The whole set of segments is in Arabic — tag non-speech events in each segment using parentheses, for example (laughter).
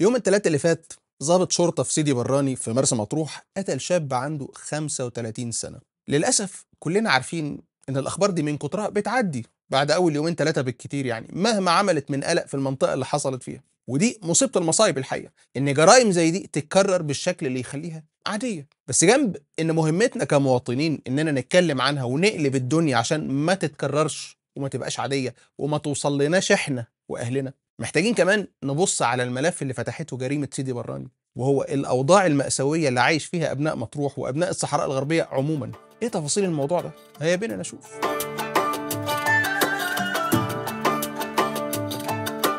يوم الثلاثة اللي فات ظابط شرطة في سيدي براني في مرسى مطروح قتل شاب عنده 35 سنة للأسف كلنا عارفين إن الأخبار دي من كترها بتعدي بعد أول يومين ثلاثة بالكتير يعني مهما عملت من قلق في المنطقة اللي حصلت فيها ودي مصيبة المصايب الحقيقة إن جرائم زي دي تتكرر بالشكل اللي يخليها عادية بس جنب إن مهمتنا كمواطنين إننا نتكلم عنها ونقلب الدنيا عشان ما تتكررش وما تبقاش عادية وما توصل لناش إحنا وأهلنا محتاجين كمان نبص على الملف اللي فتحته جريمه سيدي براني وهو الاوضاع الماساويه اللي عايش فيها ابناء مطروح وابناء الصحراء الغربيه عموما ايه تفاصيل الموضوع ده هيا بينا نشوف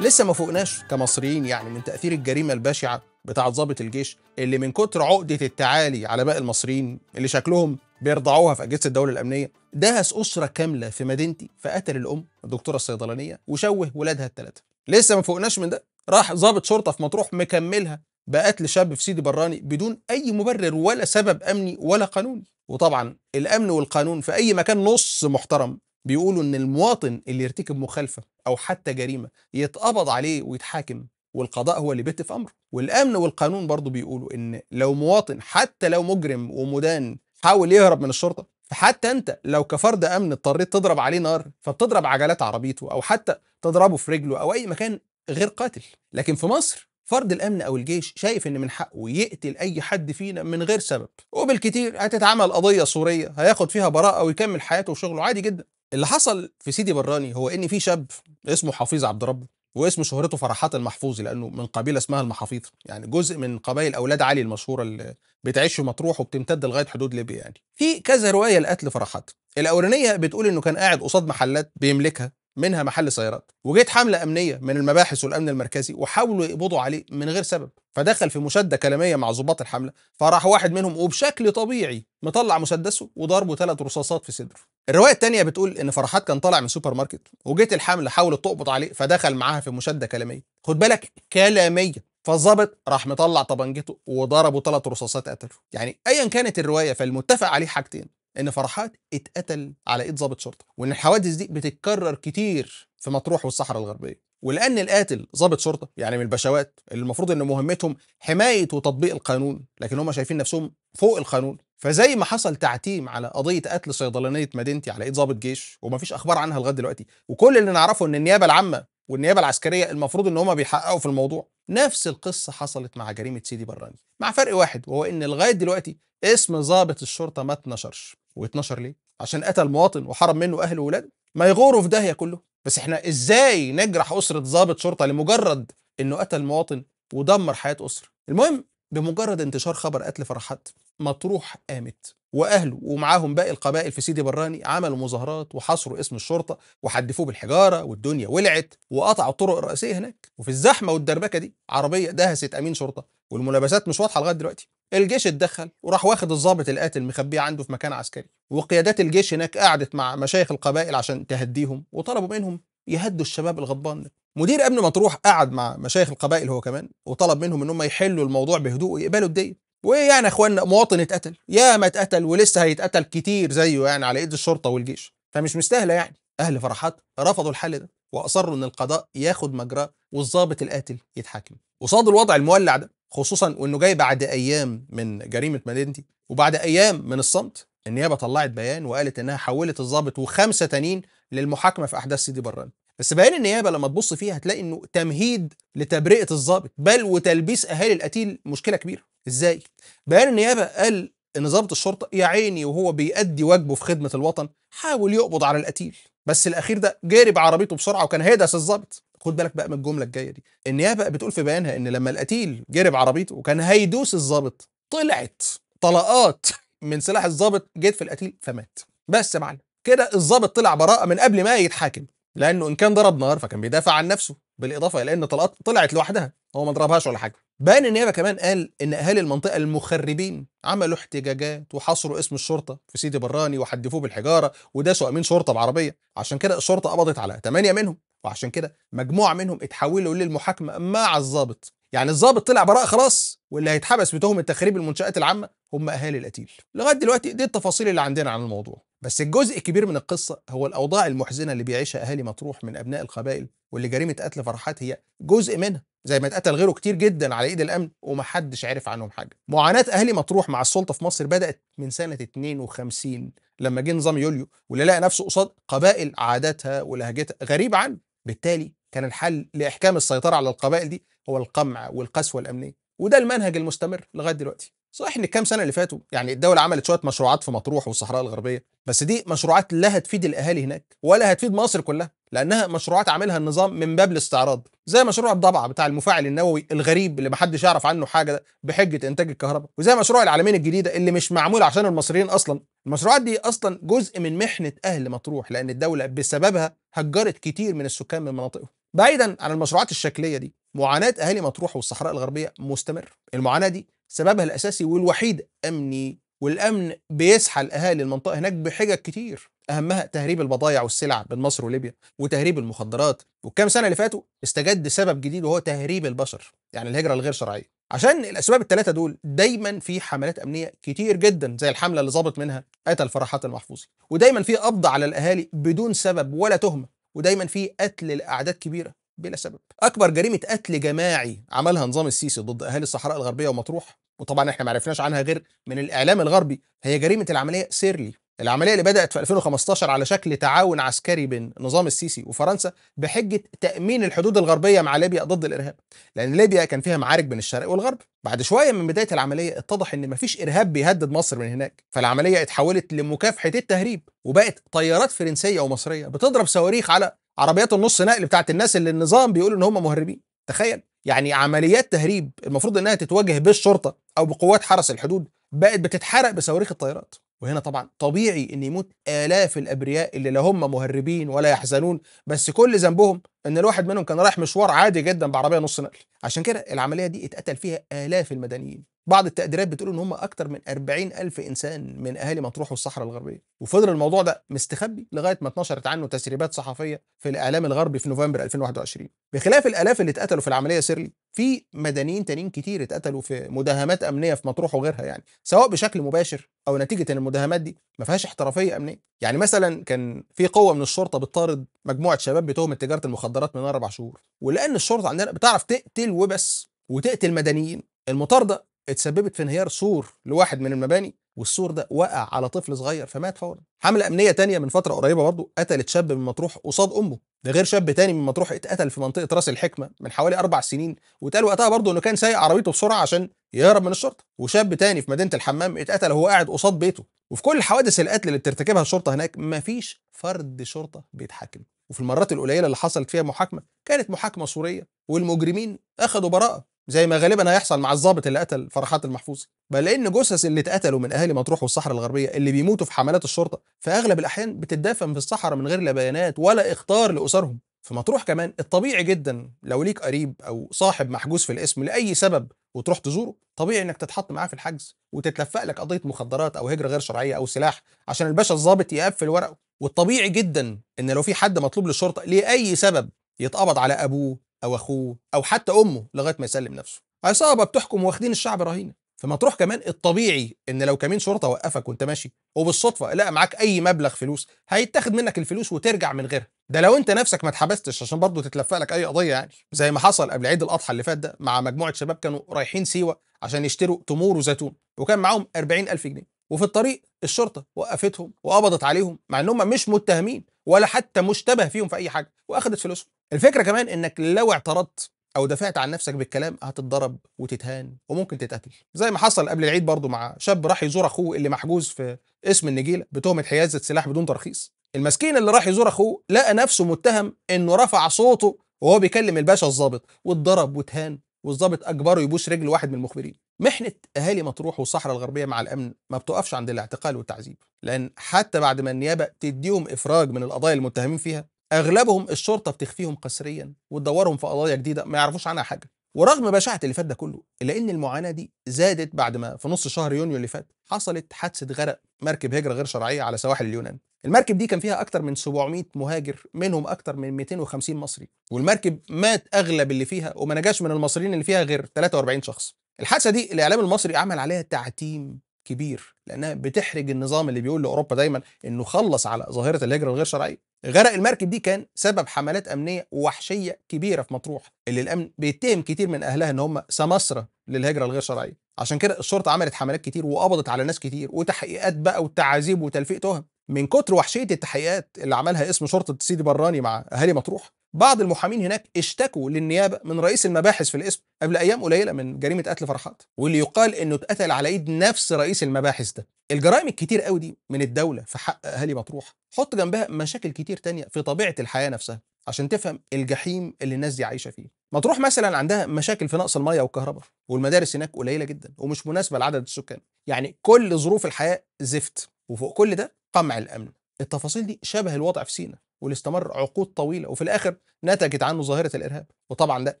لسه ما فوقناش كمصريين يعني من تاثير الجريمه البشعه بتاعه ضابط الجيش اللي من كتر عقده التعالي على باقي المصريين اللي شكلهم بيرضعوها في اجهزه الدوله الامنيه دهس اسره كامله في مدينتي فقتل الام الدكتوره الصيدلانيه وشوه ولادها الثلاثه لسه ما فوقناش من ده راح ضابط شرطه في مطروح مكملها بقتل شاب في سيدي براني بدون اي مبرر ولا سبب امني ولا قانوني وطبعا الامن والقانون في اي مكان نص محترم بيقولوا ان المواطن اللي يرتكب مخالفه او حتى جريمه يتقبض عليه ويتحاكم والقضاء هو اللي بيت في امره والامن والقانون برضه بيقولوا ان لو مواطن حتى لو مجرم ومدان حاول يهرب من الشرطه فحتى انت لو كفرد امن اضطريت تضرب عليه نار فبتضرب عجلات عربيته او حتى تضربه في رجله او اي مكان غير قاتل لكن في مصر فرد الامن او الجيش شايف ان من حقه يقتل اي حد فينا من غير سبب وبالكتير هتتعمل قضيه صوريه هياخد فيها براءه ويكمل حياته وشغله عادي جدا اللي حصل في سيدي براني هو ان في شاب اسمه حفيظ عبد ربه واسم شهرته فرحات المحفوظي لانه من قبيله اسمها المحافيظ يعني جزء من قبائل اولاد علي المشهوره اللي بتعيش في مطروح وبتمتد لغايه حدود ليبيا يعني في كذا روايه لقتل فرحات الاولانيه بتقول انه كان قاعد قصاد محلات بيملكها منها محل سيارات وجيت حمله امنيه من المباحث والامن المركزي وحاولوا يقبضوا عليه من غير سبب فدخل في مشاده كلاميه مع ضباط الحمله فراح واحد منهم وبشكل طبيعي مطلع مسدسه وضربه ثلاث رصاصات في صدره الروايه الثانيه بتقول ان فرحات كان طالع من سوبر ماركت وجيت الحمله حاولت تقبض عليه فدخل معاها في مشاده كلاميه خد بالك كلاميه فالظابط راح مطلع طبنجته وضربه ثلاث رصاصات قتله يعني ايا كانت الروايه فالمتفق عليه حاجتين ان فرحات اتقتل على ايد ضابط شرطه وان الحوادث دي بتتكرر كتير في مطروح والصحراء الغربيه ولان القاتل ضابط شرطه يعني من البشوات اللي المفروض ان مهمتهم حمايه وتطبيق القانون لكن هم شايفين نفسهم فوق القانون فزي ما حصل تعتيم على قضيه قتل صيدلانيه مدينتي على ايد ضابط جيش ومفيش اخبار عنها لغايه دلوقتي وكل اللي نعرفه ان النيابه العامه والنيابه العسكريه المفروض ان هم بيحققوا في الموضوع نفس القصه حصلت مع جريمه سيدي براني مع فرق واحد وهو ان لغايه دلوقتي اسم ضابط الشرطه ما اتنشرش و12 ليه؟ عشان قتل مواطن وحرم منه اهله واولاده ما يغوروا في داهيه كله بس احنا ازاي نجرح اسره ضابط شرطه لمجرد انه قتل مواطن ودمر حياه اسره المهم بمجرد انتشار خبر قتل فرحات مطروح قامت واهله ومعاهم باقي القبائل في سيدي براني عملوا مظاهرات وحصروا اسم الشرطه وحدفوه بالحجاره والدنيا ولعت وقطعوا الطرق الرئيسيه هناك وفي الزحمه والدربكه دي عربيه دهست امين شرطه والملابسات مش واضحه لغايه دلوقتي الجيش اتدخل وراح واخد الضابط القاتل مخبيه عنده في مكان عسكري وقيادات الجيش هناك قعدت مع مشايخ القبائل عشان تهديهم وطلبوا منهم يهدوا الشباب الغضبان ده مدير امن مطروح قعد مع مشايخ القبائل هو كمان وطلب منهم ان هم يحلوا الموضوع بهدوء ويقبلوا الديه وايه يعني يا اخوانا مواطن اتقتل يا ما اتقتل ولسه هيتقتل كتير زيه يعني على ايد الشرطه والجيش فمش مستاهله يعني اهل فرحات رفضوا الحل ده واصروا ان القضاء ياخد مجراه والظابط القاتل يتحاكم قصاد الوضع المولع ده خصوصا وانه جاي بعد ايام من جريمه مدينتي وبعد ايام من الصمت النيابه طلعت بيان وقالت انها حولت الظابط وخمسه تانيين للمحاكمه في احداث سيدي بران بس بيان النيابه لما تبص فيها هتلاقي انه تمهيد لتبرئه الضابط بل وتلبيس اهالي القتيل مشكله كبيره ازاي بيان النيابه قال ان ضابط الشرطه يا عيني وهو بيأدي واجبه في خدمه الوطن حاول يقبض على القتيل بس الاخير ده جاري بعربيته بسرعه وكان هيدس الضابط خد بالك بقى من الجمله الجايه دي النيابه بتقول في بيانها ان لما القتيل جري بعربيته وكان هيدوس الضابط طلعت طلقات (laughs) من سلاح الضابط جت في القتيل فمات بس يا معلم كده الضابط طلع براءه من قبل ما يتحاكم لانه ان كان ضرب نار فكان بيدافع عن نفسه بالاضافه الى ان طلقات طلعت لوحدها هو ما ضربهاش ولا حاجه بان النيابه كمان قال ان اهالي المنطقه المخربين عملوا احتجاجات وحصروا اسم الشرطه في سيدي براني وحدفوه بالحجاره وداسوا امين شرطه بعربيه عشان كده الشرطه قبضت على 8 منهم وعشان كده مجموعه منهم اتحولوا للمحاكمه مع الضابط يعني الضابط طلع براء خلاص واللي هيتحبس بتهمه تخريب المنشات العامه هم اهالي القتيل لغايه دلوقتي دي التفاصيل اللي عندنا عن الموضوع بس الجزء الكبير من القصه هو الاوضاع المحزنه اللي بيعيشها اهالي مطروح من ابناء القبائل واللي جريمه قتل فرحات هي جزء منها زي ما اتقتل غيره كتير جدا على ايد الامن ومحدش عرف عنهم حاجه معاناه اهالي مطروح مع السلطه في مصر بدات من سنه 52 لما جه نظام يوليو واللي لقى نفسه قصاد قبائل عاداتها ولهجتها غريب عنه بالتالي كان الحل لاحكام السيطره على القبائل دي هو القمع والقسوه الامنيه وده المنهج المستمر لغايه دلوقتي صحيح ان الكام سنه اللي فاتوا يعني الدوله عملت شويه مشروعات في مطروح والصحراء الغربيه بس دي مشروعات لا هتفيد الاهالي هناك ولا هتفيد مصر كلها لانها مشروعات عاملها النظام من باب الاستعراض زي مشروع الضبعه بتاع المفاعل النووي الغريب اللي محدش يعرف عنه حاجه ده بحجه انتاج الكهرباء وزي مشروع العالمين الجديده اللي مش معمول عشان المصريين اصلا المشروعات دي اصلا جزء من محنه اهل مطروح لان الدوله بسببها هجرت كتير من السكان من مناطقهم بعيدا عن المشروعات الشكليه دي معاناه اهالي مطروح والصحراء الغربيه مستمر المعاناه دي سببها الأساسي والوحيد أمني والأمن بيسحل أهالي المنطقة هناك بحجج كتير أهمها تهريب البضائع والسلع بين مصر وليبيا وتهريب المخدرات والكام سنة اللي فاتوا استجد سبب جديد وهو تهريب البشر يعني الهجرة الغير شرعية عشان الأسباب الثلاثة دول دايما في حملات أمنية كتير جدا زي الحملة اللي ظابط منها قتل فرحات المحفوظي ودايما في قبض على الأهالي بدون سبب ولا تهمة ودايما في قتل لأعداد كبيرة بلا سبب اكبر جريمه قتل جماعي عملها نظام السيسي ضد اهالي الصحراء الغربيه ومطروح وطبعا احنا ما عرفناش عنها غير من الاعلام الغربي هي جريمه العمليه سيرلي العملية اللي بدأت في 2015 على شكل تعاون عسكري بين نظام السيسي وفرنسا بحجة تأمين الحدود الغربية مع ليبيا ضد الإرهاب لأن ليبيا كان فيها معارك بين الشرق والغرب بعد شوية من بداية العملية اتضح إن مفيش إرهاب بيهدد مصر من هناك فالعملية اتحولت لمكافحة التهريب وبقت طيارات فرنسية ومصرية بتضرب صواريخ على عربيات النص نقل بتاعت الناس اللي النظام بيقول ان هم مهربين تخيل يعني عمليات تهريب المفروض انها تتواجه بالشرطه او بقوات حرس الحدود بقت بتتحرق بصواريخ الطيارات وهنا طبعا طبيعي ان يموت الاف الابرياء اللي لا هم مهربين ولا يحزنون بس كل ذنبهم ان الواحد منهم كان رايح مشوار عادي جدا بعربيه نص نقل عشان كده العمليه دي اتقتل فيها الاف المدنيين بعض التقديرات بتقول ان هم اكتر من 40 الف انسان من اهالي مطروح والصحراء الغربيه وفضل الموضوع ده مستخبي لغايه ما اتنشرت عنه تسريبات صحفيه في الاعلام الغربي في نوفمبر 2021 بخلاف الالاف اللي اتقتلوا في العمليه سيرلي في مدنيين تانيين كتير اتقتلوا في مداهمات امنيه في مطروح وغيرها يعني سواء بشكل مباشر او نتيجه ان المداهمات دي ما فيهاش احترافيه امنيه يعني مثلا كان في قوه من الشرطه بتطارد مجموعه شباب بتهمه تجاره المخدرات من اربع شهور ولان الشرطه عندنا بتعرف تقتل وبس وتقتل مدنيين المطارده اتسببت في انهيار سور لواحد من المباني والسور ده وقع على طفل صغير فمات فورا حملة أمنية تانية من فترة قريبة برضه قتلت شاب من مطروح قصاد أمه ده غير شاب تاني من مطروح اتقتل في منطقة راس الحكمة من حوالي أربع سنين واتقال وقتها برضه إنه كان سايق عربيته بسرعة عشان يهرب من الشرطة وشاب تاني في مدينة الحمام اتقتل وهو قاعد قصاد بيته وفي كل حوادث القتل اللي بترتكبها الشرطة هناك مفيش فرد شرطة بيتحاكم وفي المرات القليلة اللي حصلت فيها محاكمة كانت محاكمة صورية والمجرمين أخدوا براءة زي ما غالبا هيحصل مع الظابط اللي قتل فرحات المحفوظي بل لان جثث اللي اتقتلوا من اهالي مطروح والصحراء الغربيه اللي بيموتوا في حملات الشرطه في اغلب الاحيان بتدفن في الصحراء من غير لا بيانات ولا اختار لاسرهم في مطروح كمان الطبيعي جدا لو ليك قريب او صاحب محجوز في الاسم لاي سبب وتروح تزوره طبيعي انك تتحط معاه في الحجز وتتلفق لك قضيه مخدرات او هجره غير شرعيه او سلاح عشان الباشا الظابط يقفل ورقه والطبيعي جدا ان لو في حد مطلوب للشرطه لاي سبب يتقبض على ابوه او اخوه او حتى امه لغايه ما يسلم نفسه عصابه بتحكم واخدين الشعب رهينه فما تروح كمان الطبيعي ان لو كمين شرطه وقفك وانت ماشي وبالصدفه لقى معاك اي مبلغ فلوس هيتاخد منك الفلوس وترجع من غيرها ده لو انت نفسك ما اتحبستش عشان برضه تتلفق لك اي قضيه يعني زي ما حصل قبل عيد الاضحى اللي فات ده مع مجموعه شباب كانوا رايحين سيوه عشان يشتروا تمور وزيتون وكان معاهم 40000 جنيه وفي الطريق الشرطه وقفتهم وقبضت عليهم مع انهم مش متهمين ولا حتى مشتبه فيهم في اي حاجه واخدت فلوسهم الفكره كمان انك لو اعترضت او دافعت عن نفسك بالكلام هتتضرب وتتهان وممكن تتقتل زي ما حصل قبل العيد برضه مع شاب راح يزور اخوه اللي محجوز في اسم النجيله بتهمه حيازه سلاح بدون ترخيص المسكين اللي راح يزور اخوه لقى نفسه متهم انه رفع صوته وهو بيكلم الباشا الظابط واتضرب واتهان والظابط اجبره يبوس رجل واحد من المخبرين محنه اهالي مطروح والصحراء الغربيه مع الامن ما بتقفش عند الاعتقال والتعذيب لان حتى بعد ما النيابه تديهم افراج من القضايا المتهمين فيها اغلبهم الشرطه بتخفيهم قسريا وتدورهم في قضايا جديده ما يعرفوش عنها حاجه ورغم بشاعه اللي فات ده كله الا ان المعاناه دي زادت بعد ما في نص شهر يونيو اللي فات حصلت حادثه غرق مركب هجره غير شرعيه على سواحل اليونان المركب دي كان فيها اكتر من 700 مهاجر منهم اكتر من 250 مصري والمركب مات اغلب اللي فيها وما نجاش من المصريين اللي فيها غير 43 شخص الحادثه دي الاعلام المصري عمل عليها تعتيم كبير لانها بتحرج النظام اللي بيقول لاوروبا دايما انه خلص على ظاهره الهجره الغير شرعيه غرق المركب دي كان سبب حملات امنيه وحشيه كبيره في مطروح اللي الامن بيتهم كتير من اهلها ان هم سمسره للهجره الغير شرعيه عشان كده الشرطه عملت حملات كتير وقبضت على ناس كتير وتحقيقات بقى وتعذيب وتلفيق تهم من كتر وحشيه التحقيقات اللي عملها اسم شرطه سيدي براني مع اهالي مطروح بعض المحامين هناك اشتكوا للنيابه من رئيس المباحث في الاسم قبل ايام قليله من جريمه قتل فرحات واللي يقال انه اتقتل على ايد نفس رئيس المباحث ده الجرائم الكتير قوي دي من الدوله في حق اهالي مطروح حط جنبها مشاكل كتير تانية في طبيعه الحياه نفسها عشان تفهم الجحيم اللي الناس دي عايشه فيه مطروح مثلا عندها مشاكل في نقص الميه والكهرباء والمدارس هناك قليله جدا ومش مناسبه لعدد السكان يعني كل ظروف الحياه زفت وفوق كل ده قمع الامن التفاصيل دي شبه الوضع في سينا واللي استمر عقود طويله وفي الاخر نتجت عنه ظاهره الارهاب وطبعا ده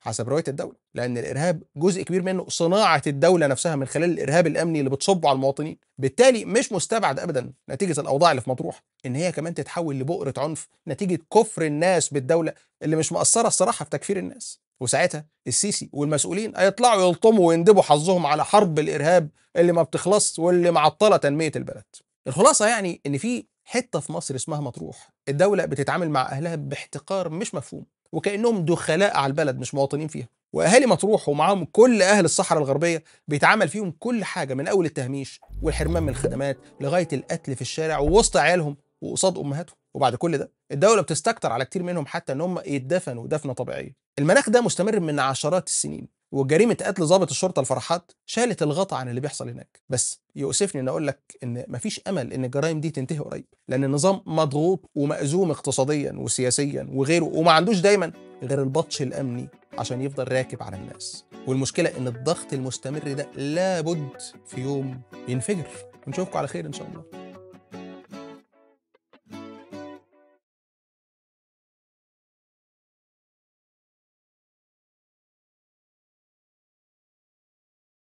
حسب روايه الدوله لان الارهاب جزء كبير منه صناعه الدوله نفسها من خلال الارهاب الامني اللي بتصبه على المواطنين بالتالي مش مستبعد ابدا نتيجه الاوضاع اللي في مطروح ان هي كمان تتحول لبؤره عنف نتيجه كفر الناس بالدوله اللي مش مقصره الصراحه في تكفير الناس وساعتها السيسي والمسؤولين هيطلعوا يلطموا ويندبوا حظهم على حرب الارهاب اللي ما بتخلص واللي معطله تنميه البلد الخلاصه يعني ان في حته في مصر اسمها مطروح الدوله بتتعامل مع اهلها باحتقار مش مفهوم وكانهم دخلاء على البلد مش مواطنين فيها واهالي مطروح ومعاهم كل اهل الصحراء الغربيه بيتعامل فيهم كل حاجه من اول التهميش والحرمان من الخدمات لغايه القتل في الشارع ووسط عيالهم وقصاد امهاتهم وبعد كل ده الدوله بتستكتر على كتير منهم حتى ان هم يدفنوا دفنه طبيعيه المناخ ده مستمر من عشرات السنين وجريمه قتل ضابط الشرطه الفرحات شالت الغطاء عن اللي بيحصل هناك بس يؤسفني ان اقول لك ان مفيش امل ان الجرائم دي تنتهي قريب لان النظام مضغوط ومأزوم اقتصاديا وسياسيا وغيره وما عندوش دايما غير البطش الامني عشان يفضل راكب على الناس والمشكله ان الضغط المستمر ده لابد في يوم ينفجر ونشوفكم على خير ان شاء الله